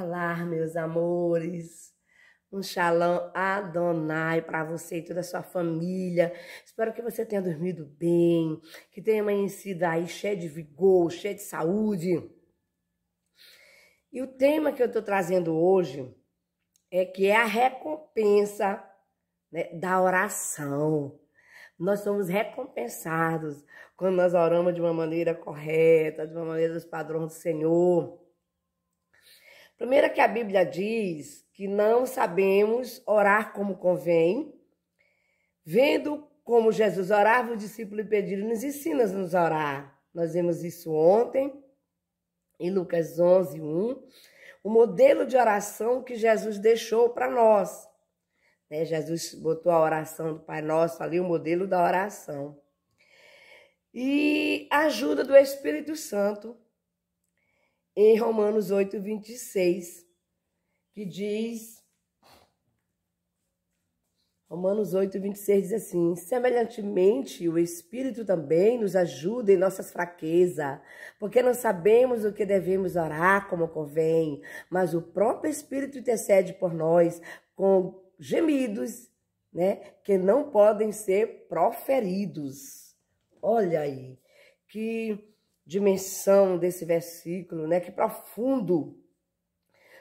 Olá, meus amores. Um xalão Adonai para você e toda a sua família. Espero que você tenha dormido bem, que tenha amanhecido aí cheio de vigor, cheio de saúde. E o tema que eu estou trazendo hoje é que é a recompensa né, da oração. Nós somos recompensados quando nós oramos de uma maneira correta, de uma maneira dos padrões do Senhor. Primeiro que a Bíblia diz que não sabemos orar como convém, vendo como Jesus orava, os discípulos pediram, nos ensina-nos a orar. Nós vimos isso ontem, em Lucas 11, 1. O modelo de oração que Jesus deixou para nós. Né? Jesus botou a oração do Pai Nosso ali, o modelo da oração. E a ajuda do Espírito Santo em Romanos 8, 26, que diz. Romanos 8, 26 diz assim: Semelhantemente, o Espírito também nos ajuda em nossas fraquezas, porque não sabemos o que devemos orar como convém, mas o próprio Espírito intercede por nós com gemidos, né, que não podem ser proferidos. Olha aí, que dimensão desse versículo, né? Que profundo.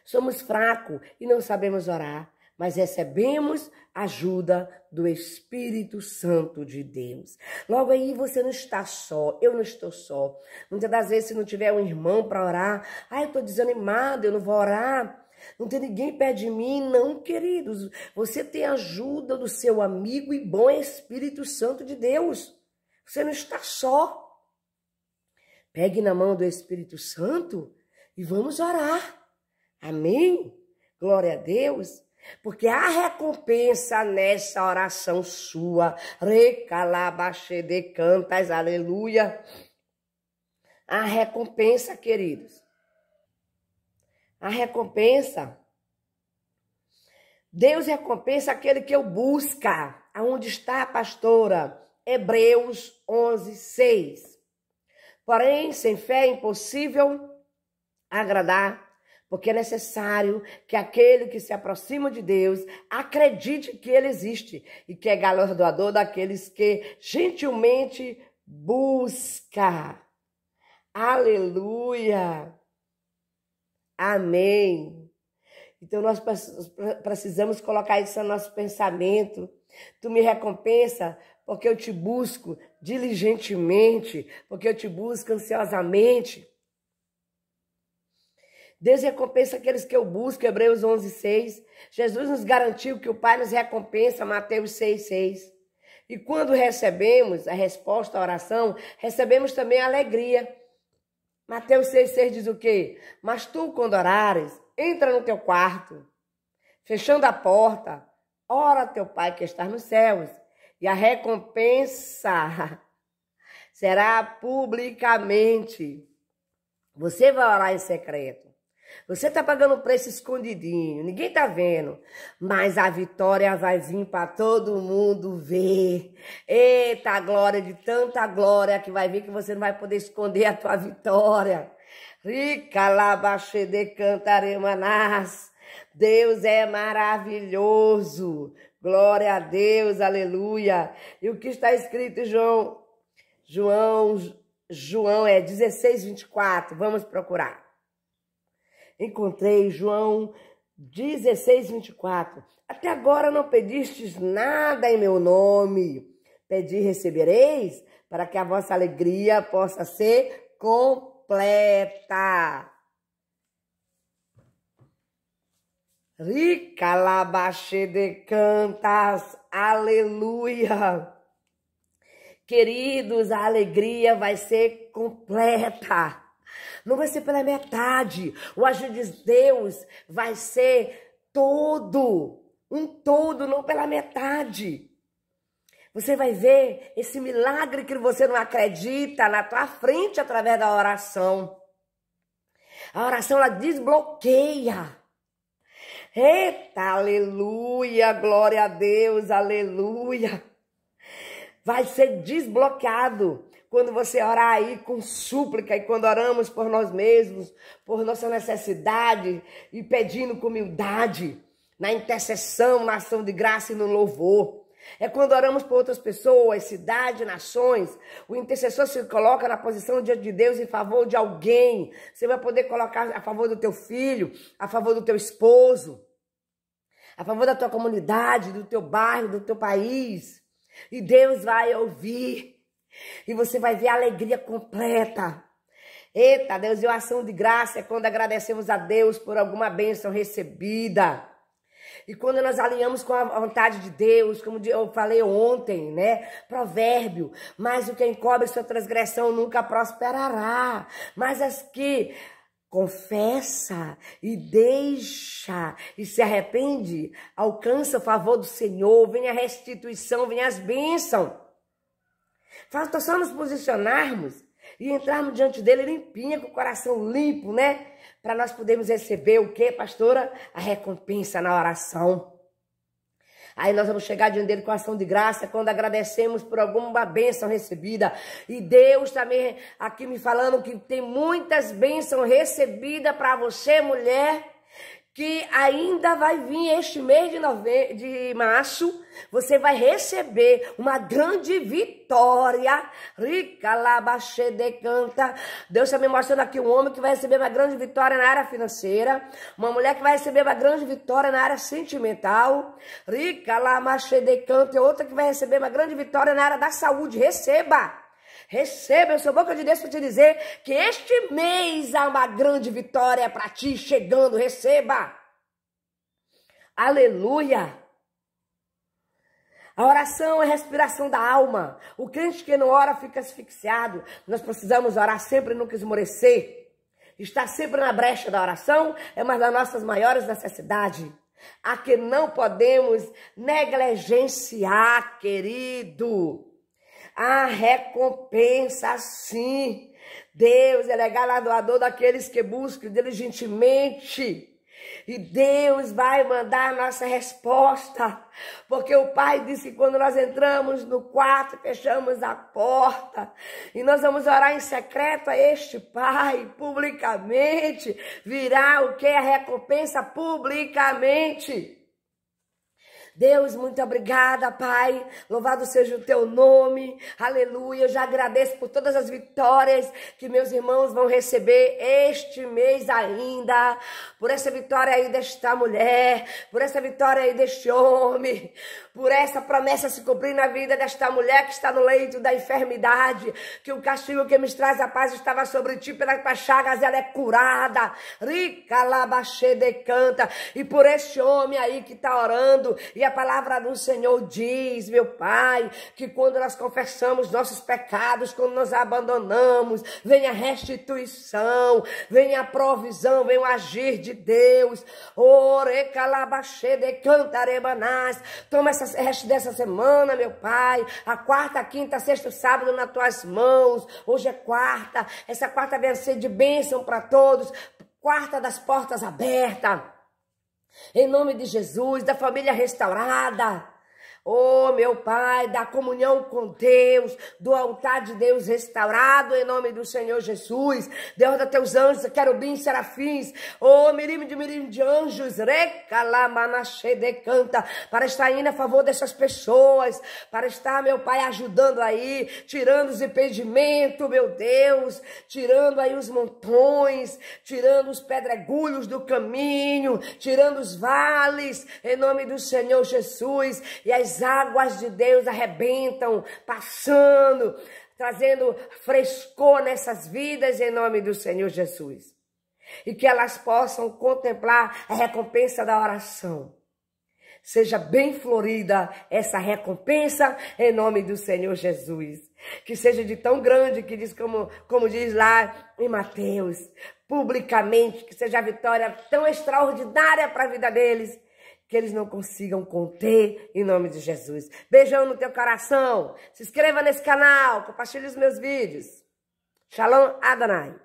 Somos fracos e não sabemos orar, mas recebemos ajuda do Espírito Santo de Deus. Logo aí você não está só, eu não estou só. Muitas das vezes, se não tiver um irmão para orar, ah, eu estou desanimado, eu não vou orar. Não tem ninguém perto de mim, não, queridos. Você tem a ajuda do seu amigo e bom Espírito Santo de Deus. Você não está só. Pegue na mão do Espírito Santo e vamos orar. Amém? Glória a Deus. Porque há recompensa nessa oração sua. Recalabaxê de cantas, aleluia. A recompensa, queridos. A recompensa. Deus recompensa aquele que o busca. Aonde está, pastora? Hebreus 11, 6. Porém, sem fé é impossível agradar, porque é necessário que aquele que se aproxima de Deus acredite que ele existe e que é galardoador daqueles que gentilmente busca. Aleluia! Amém! Então nós precisamos colocar isso no nosso pensamento. Tu me recompensa porque eu te busco diligentemente, porque eu te busco ansiosamente. Deus recompensa aqueles que eu busco, Hebreus 11, 6. Jesus nos garantiu que o Pai nos recompensa, Mateus 6, 6. E quando recebemos a resposta à oração, recebemos também a alegria. Mateus 6, 6 diz o quê? Mas tu, quando orares, entra no teu quarto, fechando a porta, ora teu Pai que está nos céus e a recompensa será publicamente. Você vai orar em secreto. Você está pagando o preço escondidinho, ninguém está vendo, mas a vitória vai vir para todo mundo ver. Eita glória, de tanta glória que vai vir que você não vai poder esconder a tua vitória. Rica labaxede cantaremanás. Deus é maravilhoso. Glória a Deus, aleluia. E o que está escrito, João? João, João é 16, 24. Vamos procurar. Encontrei João 16, 24. Até agora não pedistes nada em meu nome. Pedi recebereis para que a vossa alegria possa ser completa. Ricalabaxê de cantas, aleluia! Queridos, a alegria vai ser completa. Não vai ser pela metade. O ajude de Deus vai ser todo, um todo, não pela metade. Você vai ver esse milagre que você não acredita na tua frente através da oração. A oração ela desbloqueia Eita, aleluia, glória a Deus, aleluia. Vai ser desbloqueado quando você orar aí com súplica e quando oramos por nós mesmos, por nossa necessidade e pedindo com humildade, na intercessão, na ação de graça e no louvor. É quando oramos por outras pessoas, cidades, nações. O intercessor se coloca na posição diante de Deus em favor de alguém. Você vai poder colocar a favor do teu filho, a favor do teu esposo a favor da tua comunidade, do teu bairro, do teu país. E Deus vai ouvir. E você vai ver a alegria completa. Eita, Deus, e a ação de graça é quando agradecemos a Deus por alguma bênção recebida. E quando nós alinhamos com a vontade de Deus, como eu falei ontem, né? Provérbio, mas o que encobre sua transgressão nunca prosperará. Mas as que confessa e deixa e se arrepende, alcança o favor do Senhor, vem a restituição, vem as bênçãos. Falta só nos posicionarmos e entrarmos diante dele limpinha, com o coração limpo, né? Para nós podermos receber o que, pastora? A recompensa na oração. Aí nós vamos chegar diante dele com ação de graça, quando agradecemos por alguma bênção recebida. E Deus também aqui me falando que tem muitas bênçãos recebidas para você, mulher que ainda vai vir este mês de, nove... de março, você vai receber uma grande vitória. Rica labaxê de canta. Deus está me mostrando aqui um homem que vai receber uma grande vitória na área financeira, uma mulher que vai receber uma grande vitória na área sentimental. Rica labaxê de canta, E outra que vai receber uma grande vitória na área da saúde. Receba! Receba, eu sou boca de Deus para te dizer que este mês há uma grande vitória para ti chegando. Receba. Aleluia. A oração é a respiração da alma. O crente que não ora fica asfixiado. Nós precisamos orar sempre e nunca esmorecer. Estar sempre na brecha da oração é uma das nossas maiores necessidades. A que não podemos negligenciar, querido a recompensa sim. Deus é galardoador daqueles que buscam diligentemente. E Deus vai mandar a nossa resposta, porque o Pai disse que quando nós entramos no quarto, fechamos a porta, e nós vamos orar em secreto a este Pai, publicamente, virá o que? A recompensa publicamente. Deus, muito obrigada, Pai. Louvado seja o teu nome. Aleluia. Eu já agradeço por todas as vitórias que meus irmãos vão receber este mês ainda. Por essa vitória aí desta mulher, por essa vitória aí deste homem, por essa promessa se cumprir na vida desta mulher que está no leito da enfermidade, que o castigo que me traz a paz estava sobre ti Pela chagas, ela é curada. Rica labaxê de decanta. E por este homem aí que está orando e a palavra do Senhor diz, meu Pai, que quando nós confessamos nossos pecados, quando nós abandonamos, vem a restituição, vem a provisão, vem o agir de Deus. Ore calabaxê de cantarebanás. Toma essa resto dessa semana, meu Pai, a quarta, quinta, sexta, sábado nas tuas mãos. Hoje é quarta, essa quarta vem ser de bênção para todos. Quarta das portas abertas. Em nome de Jesus, da família restaurada. Oh, meu Pai, da comunhão com Deus, do altar de Deus restaurado em nome do Senhor Jesus. Deus da teus anjos, querubins, serafins. Oh, mirim de mirim de anjos, de canta, para estar indo a favor dessas pessoas, para estar, meu Pai, ajudando aí, tirando os impedimentos, meu Deus, tirando aí os montões, tirando os pedregulhos do caminho, tirando os vales, em nome do Senhor Jesus. E as as águas de Deus arrebentam, passando, trazendo frescor nessas vidas em nome do Senhor Jesus. E que elas possam contemplar a recompensa da oração. Seja bem florida essa recompensa em nome do Senhor Jesus. Que seja de tão grande que diz como, como diz lá em Mateus, publicamente, que seja a vitória tão extraordinária para a vida deles, que eles não consigam conter, em nome de Jesus. Beijão no teu coração. Se inscreva nesse canal, compartilhe os meus vídeos. Shalom Adonai.